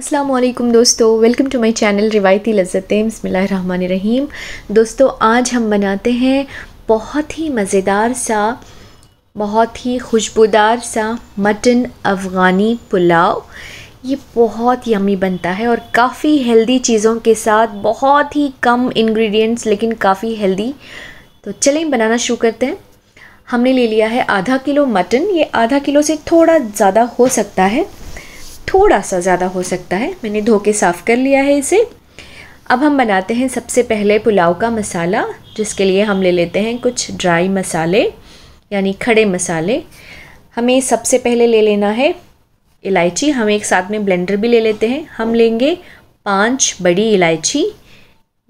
असलम दोस्तों welcome to my channel रिवायती लज़्ज़तें बसमान रहीम दोस्तों आज हम बनाते हैं बहुत ही मज़ेदार सा बहुत ही खुशबूदार सा मटन अफ़गानी पुलाव ये बहुत यमी बनता है और काफ़ी हेल्दी चीज़ों के साथ बहुत ही कम इंग्रेडिएंट्स लेकिन काफ़ी हेल्दी तो चलें बनाना शुरू करते हैं हमने ले लिया है आधा किलो मटन ये आधा किलो से थोड़ा ज़्यादा हो सकता है थोड़ा सा ज़्यादा हो सकता है मैंने धो के साफ़ कर लिया है इसे अब हम बनाते हैं सबसे पहले पुलाव का मसाला जिसके लिए हम ले लेते हैं कुछ ड्राई मसाले यानी खड़े मसाले हमें सबसे पहले ले लेना है इलायची हम एक साथ में ब्लेंडर भी ले लेते हैं हम लेंगे पांच बड़ी इलायची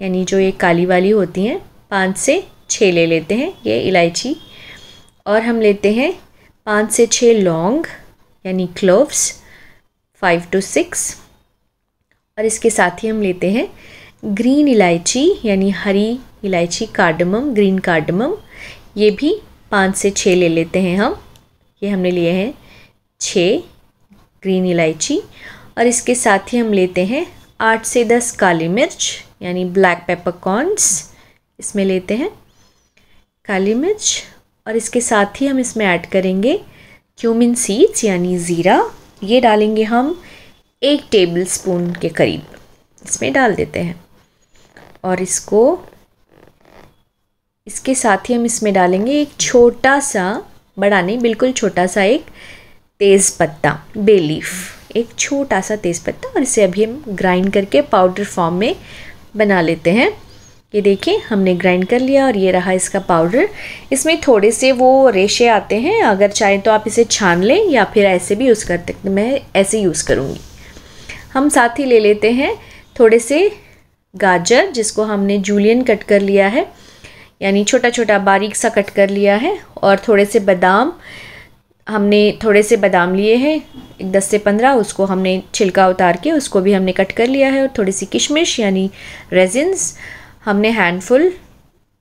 यानी जो ये काली वाली होती हैं पाँच से छः ले लेते हैं ये इलायची और हम लेते हैं पाँच से छः लौंग यानी क्लोव्स फाइव टू सिक्स और इसके साथ ही हम लेते हैं ग्रीन इलायची यानी हरी इलायची कार्डमम ग्रीन कार्डमम ये भी पाँच से छः ले लेते हैं हम ये हमने लिए हैं छः ग्रीन इलायची और इसके साथ ही हम लेते हैं आठ से दस काली मिर्च यानी ब्लैक पेपरकॉर्नस इसमें लेते हैं काली मिर्च और इसके साथ ही हम इसमें ऐड करेंगे क्यूमिन सीड्स यानी ज़ीरा ये डालेंगे हम एक टेबल स्पून के करीब इसमें डाल देते हैं और इसको इसके साथ ही हम इसमें डालेंगे एक छोटा सा बड़ा नहीं बिल्कुल छोटा सा एक तेज़ पत्ता बेलीफ एक छोटा सा तेज़ पत्ता और इसे अभी हम ग्राइंड करके पाउडर फॉर्म में बना लेते हैं ये देखिए हमने ग्राइंड कर लिया और ये रहा इसका पाउडर इसमें थोड़े से वो रेशे आते हैं अगर चाहें तो आप इसे छान लें या फिर ऐसे भी यूज़ कर सकते मैं ऐसे यूज़ करूँगी हम साथ ही ले लेते हैं थोड़े से गाजर जिसको हमने जूलियन कट कर लिया है यानी छोटा छोटा बारीक सा कट कर लिया है और थोड़े से बादाम हमने थोड़े से बादाम लिए हैं एक दस से पंद्रह उसको हमने छिलका उतार के उसको भी हमने कट कर लिया है और थोड़ी सी किशमिश यानी रेजिन्स हमने हैंडफुल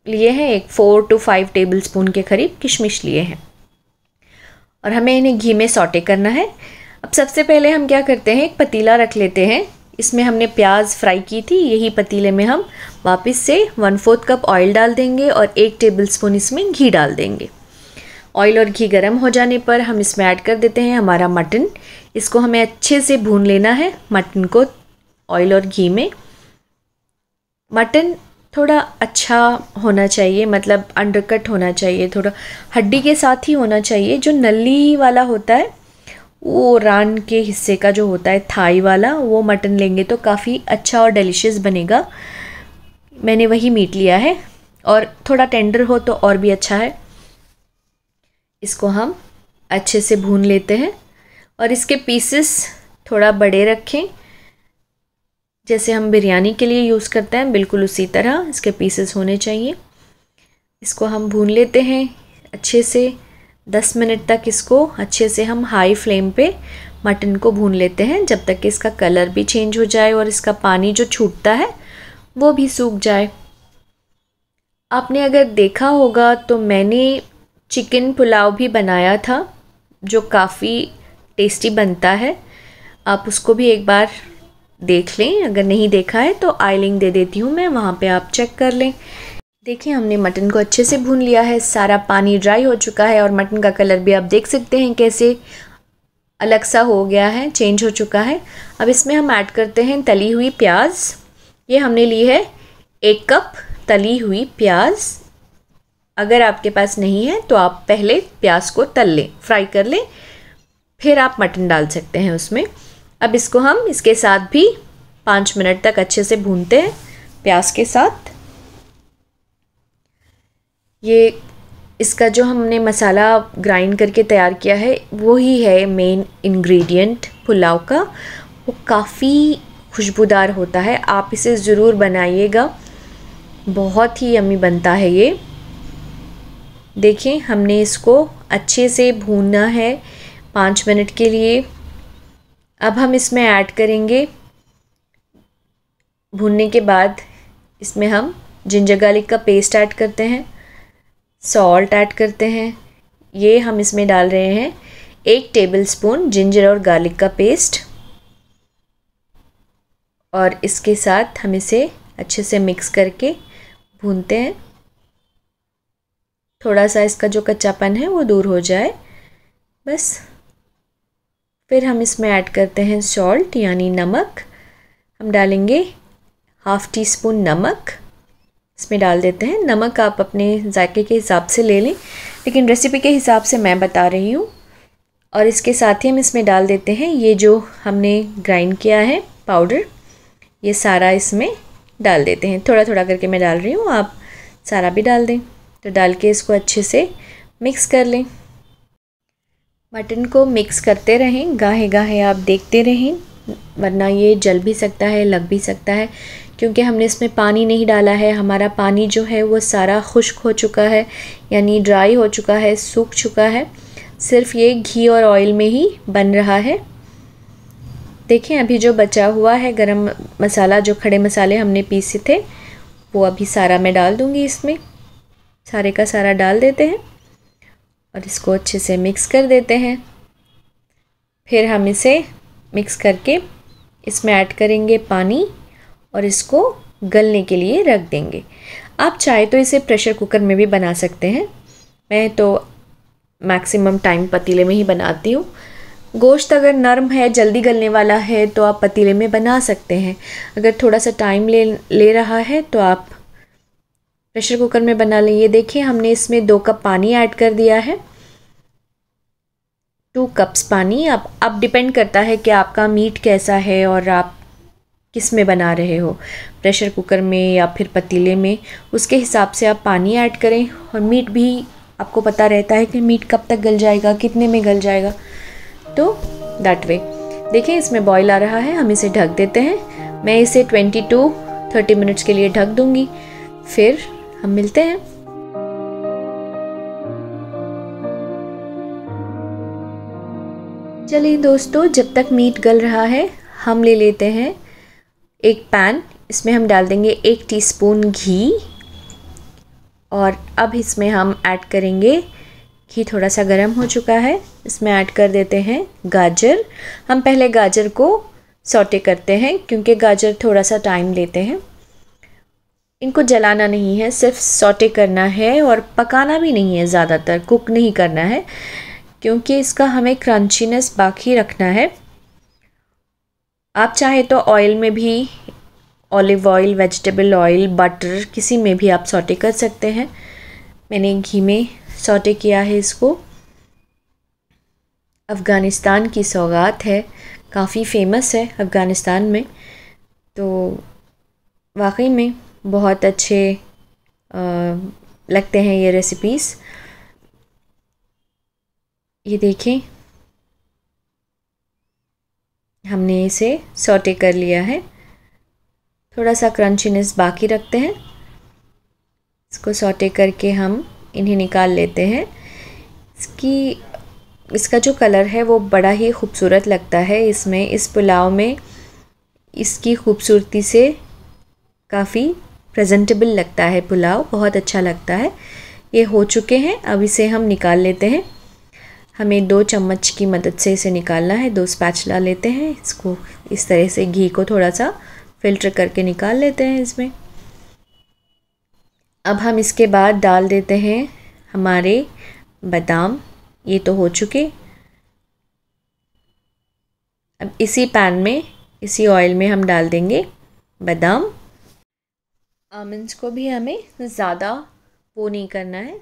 लिए हैं एक four to five tablespoon के करीब किशमिश लिए हैं और हमें इन्हें घी में सॉटे करना है अब सबसे पहले हम क्या करते हैं एक पतीला रख लेते हैं इसमें हमने प्याज फ्राई की थी यही पतीले में हम वापस से वन फोर्थ कप ऑयल डाल देंगे और एक टेबल स्पून इसमें घी डाल देंगे ऑयल और घी गर्म हो जाने पर हम इसमें ऐड कर देते हैं हमारा मटन इसको हमें अच्छे से भून लेना है मटन को ऑयल और घी में मटन थोड़ा अच्छा होना चाहिए मतलब अंडरकट होना चाहिए थोड़ा हड्डी के साथ ही होना चाहिए जो नली वाला होता है वो रान के हिस्से का जो होता है थाई वाला वो मटन लेंगे तो काफ़ी अच्छा और डिलिशियस बनेगा मैंने वही मीट लिया है और थोड़ा टेंडर हो तो और भी अच्छा है इसको हम अच्छे से भून लेते हैं और इसके पीसेस थोड़ा बड़े रखें जैसे हम बिरयानी के लिए यूज़ करते हैं बिल्कुल उसी तरह इसके पीसेस होने चाहिए इसको हम भून लेते हैं अच्छे से दस मिनट तक इसको अच्छे से हम हाई फ्लेम पे मटन को भून लेते हैं जब तक कि इसका कलर भी चेंज हो जाए और इसका पानी जो छूटता है वो भी सूख जाए आपने अगर देखा होगा तो मैंने चिकन पुलाव भी बनाया था जो काफ़ी टेस्टी बनता है आप उसको भी एक बार देख लें अगर नहीं देखा है तो आई लिंक दे देती हूँ मैं वहाँ पे आप चेक कर लें देखिए हमने मटन को अच्छे से भून लिया है सारा पानी ड्राई हो चुका है और मटन का कलर भी आप देख सकते हैं कैसे अलग सा हो गया है चेंज हो चुका है अब इसमें हम ऐड करते हैं तली हुई प्याज ये हमने ली है एक कप तली हुई प्याज अगर आपके पास नहीं है तो आप पहले प्याज को तल लें फ्राई कर लें फिर आप मटन डाल सकते हैं उसमें अब इसको हम इसके साथ भी पाँच मिनट तक अच्छे से भूनते हैं प्याज के साथ ये इसका जो हमने मसाला ग्राइंड करके तैयार किया है वो ही है मेन इंग्रेडिएंट पुलाव का वो काफ़ी खुशबूदार होता है आप इसे ज़रूर बनाइएगा बहुत ही यमी बनता है ये देखें हमने इसको अच्छे से भूनना है पाँच मिनट के लिए अब हम इसमें ऐड करेंगे भूनने के बाद इसमें हम जिंजर गार्लिक का पेस्ट ऐड करते हैं सॉल्ट ऐड करते हैं ये हम इसमें डाल रहे हैं एक टेबलस्पून जिंजर और गार्लिक का पेस्ट और इसके साथ हम इसे अच्छे से मिक्स करके भूनते हैं थोड़ा सा इसका जो कच्चापन है वो दूर हो जाए बस फिर हम इसमें ऐड करते हैं सॉल्ट यानी नमक हम डालेंगे हाफ़ टी स्पून नमक इसमें डाल देते हैं नमक आप अपने जायके के हिसाब से ले लें लेकिन रेसिपी के हिसाब से मैं बता रही हूँ और इसके साथ ही हम इसमें डाल देते हैं ये जो हमने ग्राइंड किया है पाउडर ये सारा इसमें डाल देते हैं थोड़ा थोड़ा करके मैं डाल रही हूँ आप सारा भी डाल दें तो डाल के इसको अच्छे से मिक्स कर लें मटन को मिक्स करते रहें गाहे गाहे आप देखते रहें वरना ये जल भी सकता है लग भी सकता है क्योंकि हमने इसमें पानी नहीं डाला है हमारा पानी जो है वो सारा खुश्क हो चुका है यानी ड्राई हो चुका है सूख चुका है सिर्फ ये घी और ऑयल में ही बन रहा है देखें अभी जो बचा हुआ है गरम मसाला जो खड़े मसाले हमने पीसे थे वो अभी सारा मैं डाल दूँगी इसमें सारे का सारा डाल देते हैं और इसको अच्छे से मिक्स कर देते हैं फिर हम इसे मिक्स करके इसमें ऐड करेंगे पानी और इसको गलने के लिए रख देंगे आप चाहे तो इसे प्रेशर कुकर में भी बना सकते हैं मैं तो मैक्सिमम टाइम पतीले में ही बनाती हूँ गोश्त अगर नरम है जल्दी गलने वाला है तो आप पतीले में बना सकते हैं अगर थोड़ा सा टाइम ले ले रहा है तो आप प्रेशर कुकर में बना लें ये देखिए हमने इसमें दो कप पानी ऐड कर दिया है टू कप्स पानी अब अब डिपेंड करता है कि आपका मीट कैसा है और आप किस में बना रहे हो प्रेशर कुकर में या फिर पतीले में उसके हिसाब से आप पानी ऐड करें और मीट भी आपको पता रहता है कि मीट कब तक गल जाएगा कितने में गल जाएगा तो दैट वे देखिए इसमें बॉईल आ रहा है हम इसे ढक देते हैं मैं इसे 22 30 मिनट्स के लिए ढक दूँगी फिर हम मिलते हैं चलिए दोस्तों जब तक मीट गल रहा है हम ले लेते हैं एक पैन इसमें हम डाल देंगे एक टीस्पून घी और अब इसमें हम ऐड करेंगे घी थोड़ा सा गर्म हो चुका है इसमें ऐड कर देते हैं गाजर हम पहले गाजर को सौटे करते हैं क्योंकि गाजर थोड़ा सा टाइम लेते हैं इनको जलाना नहीं है सिर्फ सोटे करना है और पकाना भी नहीं है ज़्यादातर कुक नहीं करना है क्योंकि इसका हमें क्रंचीनेस बाकी रखना है आप चाहे तो ऑयल में भी olive oil vegetable oil butter किसी में भी आप सोटे कर सकते हैं मैंने घी में सोटे किया है इसको अफ़गानिस्तान की सौगात है काफ़ी फेमस है अफ़गानिस्तान में तो वाकई में बहुत अच्छे लगते हैं ये रेसिपीज़ ये देखें हमने इसे सोटे कर लिया है थोड़ा सा क्रंचीनेस बाकी रखते हैं इसको सोटे करके हम इन्हें निकाल लेते हैं इसकी इसका जो कलर है वो बड़ा ही खूबसूरत लगता है इसमें इस पुलाव में इसकी खूबसूरती से काफ़ी प्रेजेंटेबल लगता है पुलाव बहुत अच्छा लगता है ये हो चुके हैं अब इसे हम निकाल लेते हैं हमें दो चम्मच की मदद से इसे निकालना है दो स्पैचला लेते हैं इसको इस तरह से घी को थोड़ा सा फिल्टर करके निकाल लेते हैं इसमें अब हम इसके बाद डाल देते हैं हमारे बादाम ये तो हो चुके अब इसी पैन में इसी ऑयल में हम डाल देंगे बादाम आमंड्स को भी हमें ज़्यादा वो नहीं करना है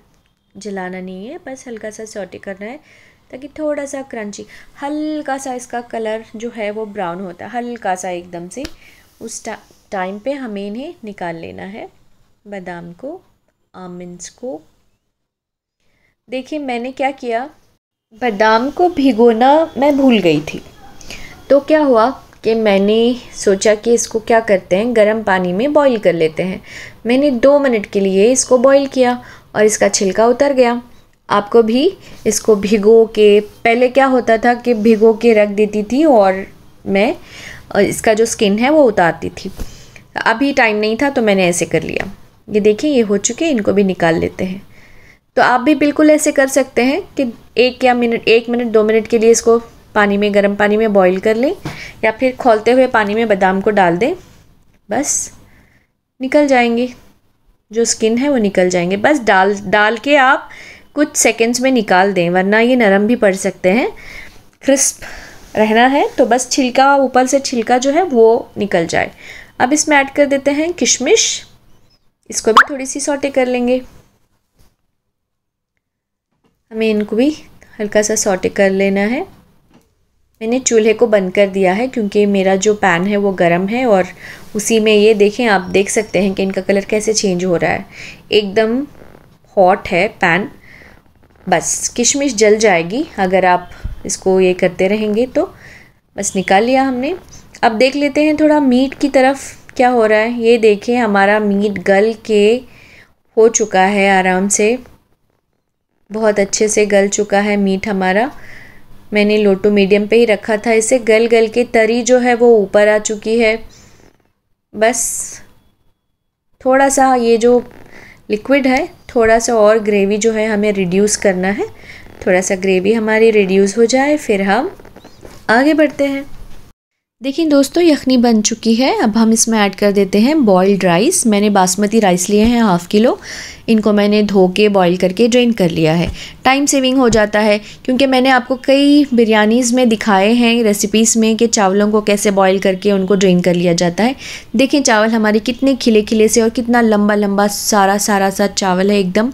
जलाना नहीं है बस हल्का सा सॉटे करना है ताकि थोड़ा सा क्रंची हल्का सा इसका कलर जो है वो ब्राउन होता है हल्का सा एकदम से उस टा, टाइम पे हमें इन्हें निकाल लेना है बादाम को आमंड्स को देखिए मैंने क्या किया बादाम को भिगोना मैं भूल गई थी तो क्या हुआ कि मैंने सोचा कि इसको क्या करते हैं गर्म पानी में बॉईल कर लेते हैं मैंने दो मिनट के लिए इसको बॉईल किया और इसका छिलका उतर गया आपको भी इसको भिगो के पहले क्या होता था कि भिगो के रख देती थी और मैं इसका जो स्किन है वो उतारती थी अभी टाइम नहीं था तो मैंने ऐसे कर लिया ये देखिए ये हो चुके इनको भी निकाल लेते हैं तो आप भी बिल्कुल ऐसे कर सकते हैं कि एक या मिनट एक मिनट दो मिनट के लिए इसको पानी में गर्म पानी में बॉईल कर लें या फिर खोलते हुए पानी में बादाम को डाल दें बस निकल जाएंगे जो स्किन है वो निकल जाएंगे बस डाल डाल के आप कुछ सेकंड्स में निकाल दें वरना ये नरम भी पड़ सकते हैं क्रिस्प रहना है तो बस छिलका ऊपर से छिलका जो है वो निकल जाए अब इसमें ऐड कर देते हैं किशमिश इसको भी थोड़ी सी सॉटे कर लेंगे हमें इनको भी हल्का सा सॉटे कर लेना है मैंने चूल्हे को बंद कर दिया है क्योंकि मेरा जो पैन है वो गर्म है और उसी में ये देखें आप देख सकते हैं कि इनका कलर कैसे चेंज हो रहा है एकदम हॉट है पैन बस किशमिश जल जाएगी अगर आप इसको ये करते रहेंगे तो बस निकाल लिया हमने अब देख लेते हैं थोड़ा मीट की तरफ क्या हो रहा है ये देखें हमारा मीट गल के हो चुका है आराम से बहुत अच्छे से गल चुका है मीट हमारा मैंने लो टू मीडियम पे ही रखा था इसे गल गल के तरी जो है वो ऊपर आ चुकी है बस थोड़ा सा ये जो लिक्विड है थोड़ा सा और ग्रेवी जो है हमें रिड्यूस करना है थोड़ा सा ग्रेवी हमारी रिड्यूस हो जाए फिर हम आगे बढ़ते हैं देखिए दोस्तों यखनी बन चुकी है अब हम इसमें ऐड कर देते हैं बॉयल्ड राइस मैंने बासमती राइस लिए हैं हाफ़ किलो इनको मैंने धो के बॉईल करके ड्रेन कर लिया है टाइम सेविंग हो जाता है क्योंकि मैंने आपको कई बिरयानीज़ में दिखाए हैं रेसिपीज़ में कि चावलों को कैसे बॉईल करके उनको ड्रेन कर लिया जाता है देखें चावल हमारे कितने खिले खिले से और कितना लम्बा लम्बा सारा सारा सा चावल है एकदम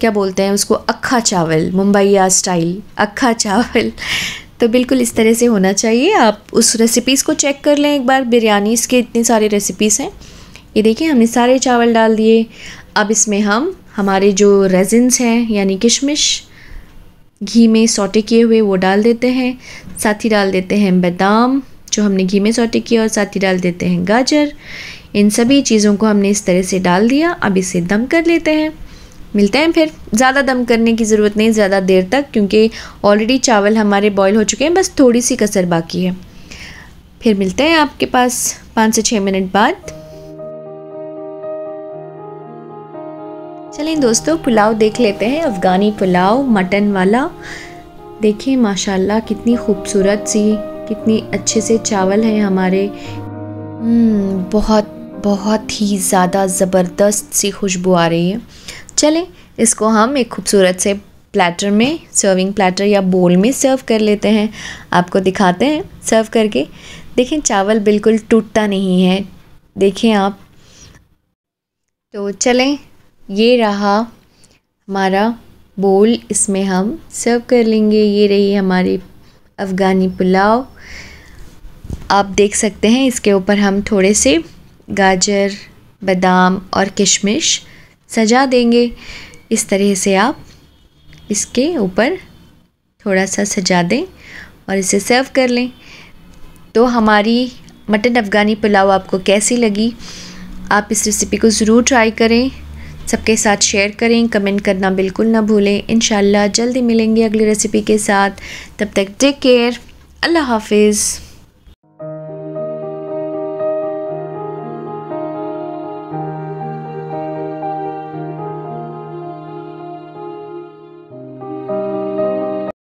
क्या बोलते हैं उसको अक्खा चावल मुंबईया स्टाइल अक्खा चावल तो बिल्कुल इस तरह से होना चाहिए आप उस रेसिपीज़ को चेक कर लें एक बार बिरयानीज़ के इतने सारे रेसिपीज़ हैं ये देखिए हमने सारे चावल डाल दिए अब इसमें हम हमारे जो रेजिन्स हैं यानी किशमिश घी में सोटे किए हुए वो डाल देते हैं साथ ही डाल देते हैं बादाम जो हमने घी में सोटे किया और साथ ही डाल देते हैं गाजर इन सभी चीज़ों को हमने इस तरह से डाल दिया अब इसे दम कर लेते हैं मिलते हैं फिर ज़्यादा दम करने की ज़रूरत नहीं ज़्यादा देर तक क्योंकि ऑलरेडी चावल हमारे बॉईल हो चुके हैं बस थोड़ी सी कसर बाकी है फिर मिलते हैं आपके पास पाँच से छः मिनट बाद चलें दोस्तों पुलाव देख लेते हैं अफ़गानी पुलाव मटन वाला देखिए माशाल्लाह कितनी खूबसूरत सी कितनी अच्छे से चावल हैं हमारे हम्म, बहुत बहुत ही ज़्यादा ज़बरदस्त सी खुशबू आ रही है चलें इसको हम एक खूबसूरत से प्लेटर में सर्विंग प्लेटर या बोल में सर्व कर लेते हैं आपको दिखाते हैं सर्व करके देखें चावल बिल्कुल टूटता नहीं है देखें आप तो चलें ये रहा हमारा बोल इसमें हम सर्व कर लेंगे ये रही हमारी अफ़गानी पुलाव आप देख सकते हैं इसके ऊपर हम थोड़े से गाजर बादाम और किशमिश सजा देंगे इस तरह से आप इसके ऊपर थोड़ा सा सजा दें और इसे सर्व कर लें तो हमारी मटन अफ़गानी पुलाव आपको कैसी लगी आप इस रेसिपी को ज़रूर ट्राई करें सबके साथ शेयर करें कमेंट करना बिल्कुल ना भूलें इन जल्दी मिलेंगे अगली रेसिपी के साथ तब तक टेक केयर अल्लाह हाफिज़